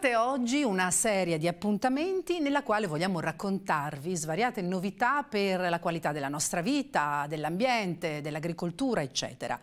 Parte oggi una serie di appuntamenti nella quale vogliamo raccontarvi svariate novità per la qualità della nostra vita, dell'ambiente, dell'agricoltura, eccetera.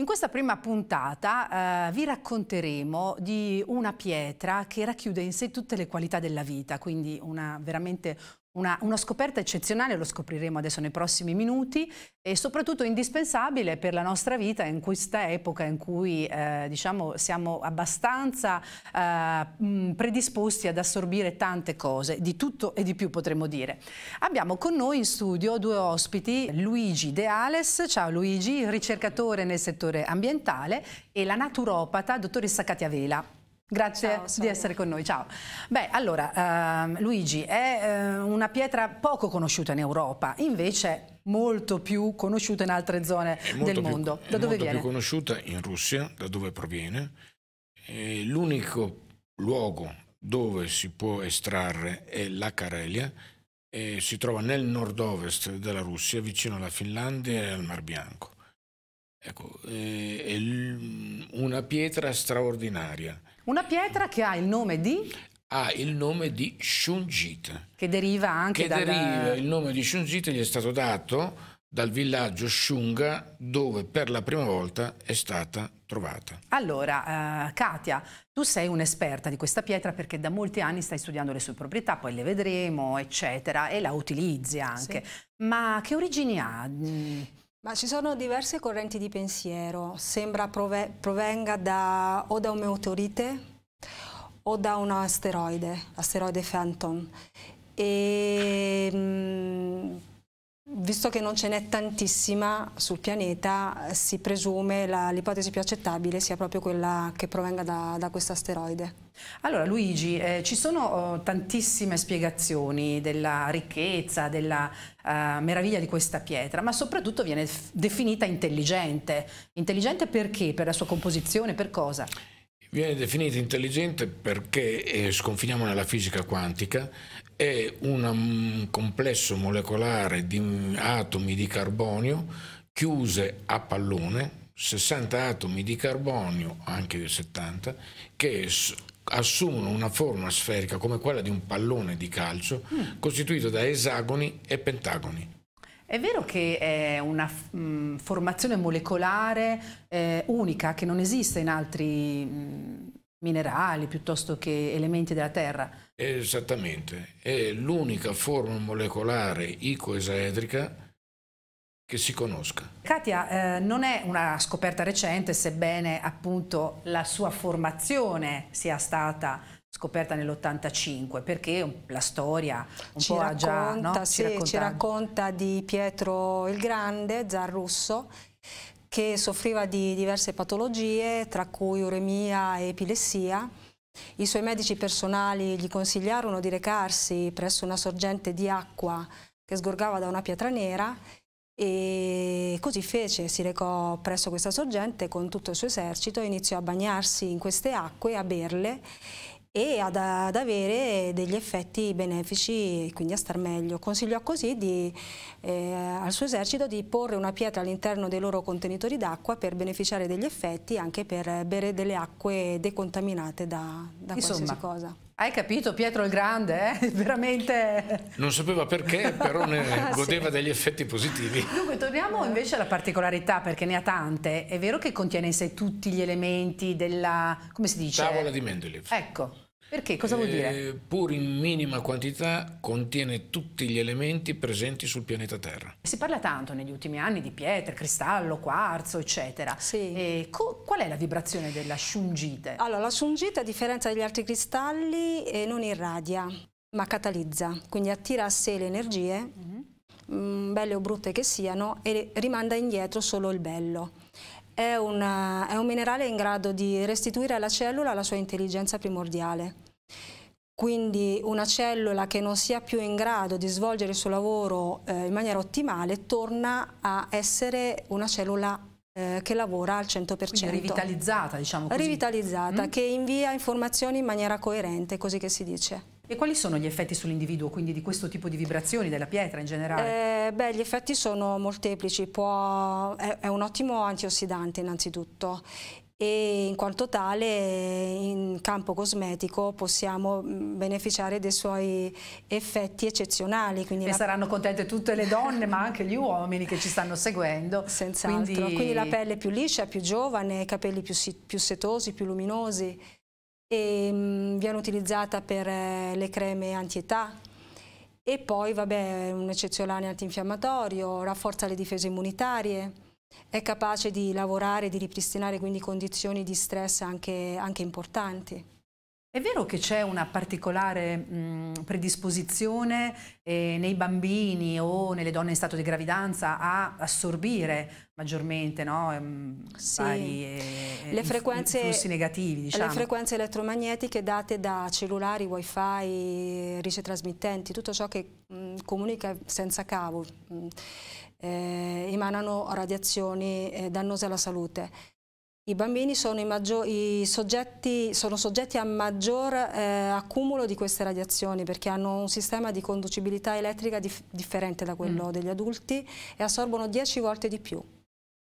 In questa prima puntata eh, vi racconteremo di una pietra che racchiude in sé tutte le qualità della vita, quindi una, veramente una, una, scoperta eccezionale, lo scopriremo adesso nei prossimi minuti, e soprattutto indispensabile per la nostra vita in questa epoca in cui eh, diciamo, siamo abbastanza eh, mm, predisposti ad assorbire tante cose, di tutto e di più potremmo dire. Abbiamo con noi in studio due ospiti, Luigi Deales, ciao Luigi, ricercatore nel settore ambientale, e la naturopata dottoressa Katia Vela. Grazie Ciao, di essere con noi. Ciao. Beh, allora, eh, Luigi, è eh, una pietra poco conosciuta in Europa, invece molto più conosciuta in altre zone del più, mondo. Da dove molto più conosciuta in Russia, da dove proviene. l'unico luogo dove si può estrarre è la Carelia, si trova nel nord-ovest della Russia, vicino alla Finlandia e al Mar Bianco. Ecco, eh, è mm, una pietra straordinaria. Una pietra che ha il nome di? Ha il nome di Shungit. Che deriva anche da... dal... il nome di Shungit gli è stato dato dal villaggio Shunga dove per la prima volta è stata trovata. Allora, eh, Katia, tu sei un'esperta di questa pietra perché da molti anni stai studiando le sue proprietà, poi le vedremo, eccetera, e la utilizzi anche. Sì. Ma che origini ha? Mm. Ma ci sono diverse correnti di pensiero, sembra prove provenga da, o da un meteorite o da un asteroide, l'asteroide Phantom. E, mh, mm, Visto che non ce n'è tantissima sul pianeta, si presume l'ipotesi più accettabile sia proprio quella che provenga da, da questo asteroide. Allora Luigi, eh, ci sono oh, tantissime spiegazioni della ricchezza, della uh, meraviglia di questa pietra, ma soprattutto viene definita intelligente. Intelligente perché? Per la sua composizione? Per cosa? Viene definita intelligente perché eh, sconfiniamo nella fisica quantica è un um, complesso molecolare di atomi di carbonio chiuse a pallone, 60 atomi di carbonio, anche di 70, che assumono una forma sferica come quella di un pallone di calcio, mm. costituito da esagoni e pentagoni. È vero che è una mh, mm, formazione molecolare eh, unica che non esiste in altri mh, mm, minerali piuttosto che elementi della terra. Esattamente, è l'unica forma molecolare icoesaedrica che si conosca. Katia eh, non è una scoperta recente, sebbene appunto la sua formazione sia stata scoperta nell'85 perché la storia un ci po' racconta, già no? sì, ci, racconta. ci racconta di Pietro il Grande, zar russo che soffriva di diverse patologie, tra cui uremia e epilessia. I suoi medici personali gli consigliarono di recarsi presso una sorgente di acqua che sgorgava da una pietra nera e così fece, si recò presso questa sorgente con tutto il suo esercito, iniziò a bagnarsi in queste acque, a berle e ad, ad, avere degli effetti benefici e quindi a star meglio. Consigliò così di, eh, al suo esercito di porre una pietra all'interno dei loro contenitori d'acqua per beneficiare degli effetti anche per bere delle acque decontaminate da, da Insomma, qualsiasi cosa. Hai capito Pietro il Grande, eh? veramente... Non sapeva perché, però ne ah, godeva sì. degli effetti positivi. Dunque, torniamo invece alla particolarità, perché ne ha tante. È vero che contiene in sé tutti gli elementi della... come si dice? Tavola di Mendeleev. Ecco, perché? Cosa vuol dire? Eh, pur in minima quantità contiene tutti gli elementi presenti sul pianeta Terra. Si parla tanto negli ultimi anni di pietre, cristallo, quarzo, eccetera. Sì. Eh, qual è la vibrazione della shungite? Allora, la shungite, a differenza degli altri cristalli, eh, non irradia, ma catalizza, quindi attira a sé le energie, mhm. mm -hmm. mh, belle o brutte che siano, e rimanda indietro solo il bello è, una, è un minerale in grado di restituire alla cellula la sua intelligenza primordiale. Quindi una cellula che non sia più in grado di svolgere il suo lavoro eh, in maniera ottimale torna a essere una cellula eh, che lavora al 100%. Quindi rivitalizzata, diciamo così. Rivitalizzata, mm. che invia informazioni in maniera coerente, così che si dice. E quali sono gli effetti sull'individuo, quindi di questo tipo di vibrazioni della pietra in generale? Eh, beh, gli effetti sono molteplici, Può, è, è un ottimo antiossidante innanzitutto e in quanto tale in campo cosmetico possiamo mm, beneficiare dei suoi effetti eccezionali. Quindi e la... saranno contente tutte le donne ma anche gli uomini che ci stanno seguendo. Senz'altro, quindi... quindi... la pelle più liscia, più giovane, i capelli più, più setosi, più luminosi e viene utilizzata per eh, le creme antietà e poi vabbè, un eccezionale antinfiammatorio, rafforza le difese immunitarie, è capace di lavorare, di ripristinare quindi condizioni di stress anche, anche importanti. È vero che c'è una particolare mh, predisposizione eh, nei bambini o nelle donne in stato di gravidanza a assorbire maggiormente no, ehm, sì. vari, eh, le frequenze, flussi negativi? Diciamo. Le frequenze elettromagnetiche date da cellulari, wifi, ricetrasmittenti, tutto ciò che mh, comunica senza cavo, eh, emanano radiazioni eh, dannose alla salute i bambini sono, i maggior, i soggetti, sono soggetti, a maggior eh, accumulo di queste radiazioni perché hanno un sistema di conducibilità elettrica dif differente da quello mm. degli adulti e assorbono 10 volte di più.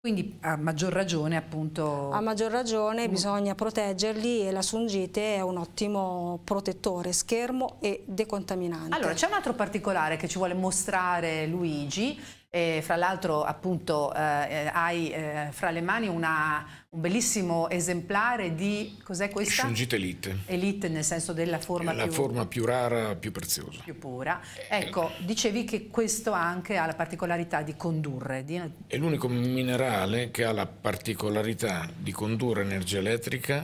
Quindi a maggior ragione appunto... A maggior ragione mm. bisogna proteggerli e la sungite è un ottimo protettore, schermo e decontaminante. Allora c'è un altro particolare che ci vuole mostrare Luigi e fra l'altro appunto eh, eh, hai eh, fra le mani una, un bellissimo esemplare di cos'è questa? Shungite elite. Elite nel senso della forma la più... forma più rara, più preziosa. Più pura. Eh, ecco, eh. dicevi che questo anche ha la particolarità di condurre. Di... È l'unico minerale che ha la particolarità di condurre energia elettrica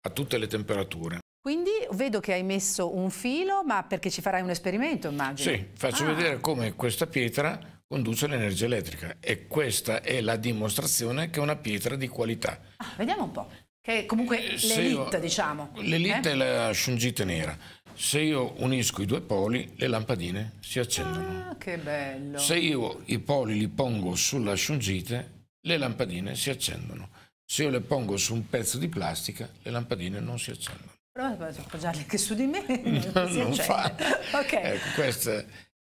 a tutte le temperature. Quindi vedo che hai messo un filo, ma perché ci farai un esperimento, immagino. Sì, faccio ah. vedere come questa pietra conduce l'energia elettrica e questa è la dimostrazione che è una pietra di qualità. Ah, vediamo un po', che comunque eh, l'elite diciamo. L'elite eh? è la shungite nera. Se io unisco i due poli, le lampadine si accendono. Ah, che bello! Se io i poli li pongo sulla sciungite le lampadine si accendono. Se io le pongo su un pezzo di plastica, le lampadine non si accendono. Prova posso appoggiarle anche su di me. non, non, non fa. ok. Ecco, questa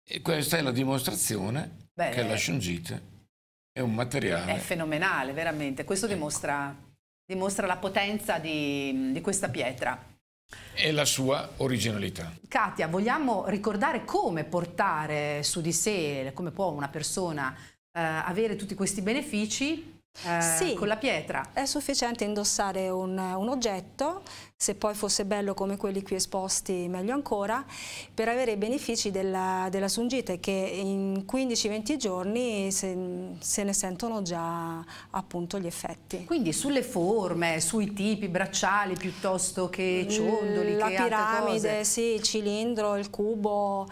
e questa è la dimostrazione Beh, che la shungite è un materiale. È fenomenale, veramente. Questo ecco. dimostra, dimostra, la potenza di, di questa pietra e la sua originalità. Katia, vogliamo ricordare come portare su di sé, come può una persona eh, avere tutti questi benefici eh, sì, con la pietra? È sufficiente indossare un, un oggetto se poi fosse bello come quelli qui esposti meglio ancora, per avere i benefici della, della sungite che in 15-20 giorni se, se, ne sentono già appunto gli effetti. Quindi sulle forme, sui tipi, bracciali piuttosto che mm, ciondoli, La che piramide, sì, il cilindro, il cubo,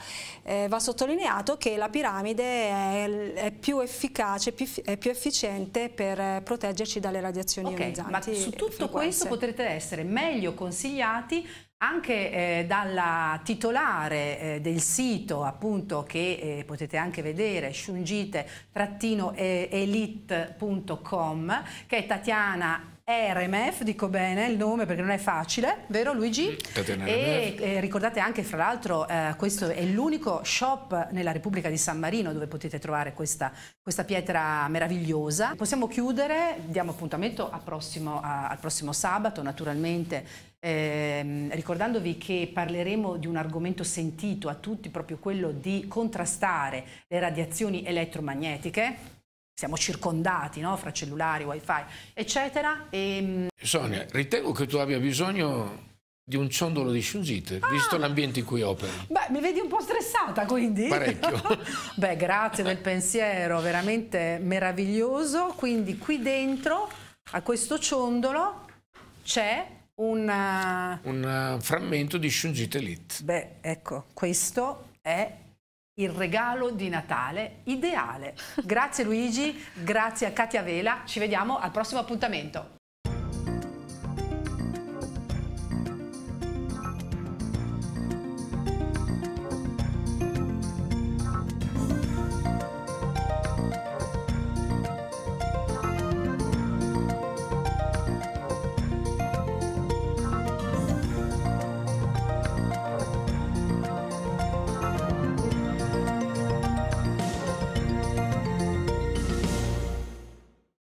eh, va sottolineato che la piramide è, è più efficace, più, è più efficiente per eh, proteggerci dalle radiazioni okay, ionizzanti. Ma su tutto frequenze. questo potrete essere meglio consigliati anche eh, dalla titolare eh, del sito appunto che eh, potete anche vedere shungite-elite.com che è Tatiana RMF, dico bene il nome perché non è facile, vero Luigi? E, e, eh, ricordate anche, fra l'altro, eh, questo è l'unico shop nella Repubblica di San Marino dove potete trovare questa, questa pietra meravigliosa. Possiamo chiudere, diamo appuntamento a prossimo, a, al prossimo sabato, naturalmente. Eh, ricordandovi che parleremo di un argomento sentito a tutti, proprio quello di contrastare le radiazioni elettromagnetiche siamo circondati no? fra cellulari, wifi, eccetera. E... Ehm, Sonia, ritengo che tu abbia bisogno di un ciondolo di shunzite, ah, visto l'ambiente in cui opera. Beh, mi vedi un po' stressata quindi. Parecchio. beh, grazie del pensiero, veramente meraviglioso. Quindi qui dentro, a questo ciondolo, c'è un... Eh, un eh, frammento di shunzite Elite. Beh, ecco, questo è il regalo di Natale ideale. Grazie Luigi, grazie a Katia Vela, ci vediamo al prossimo appuntamento.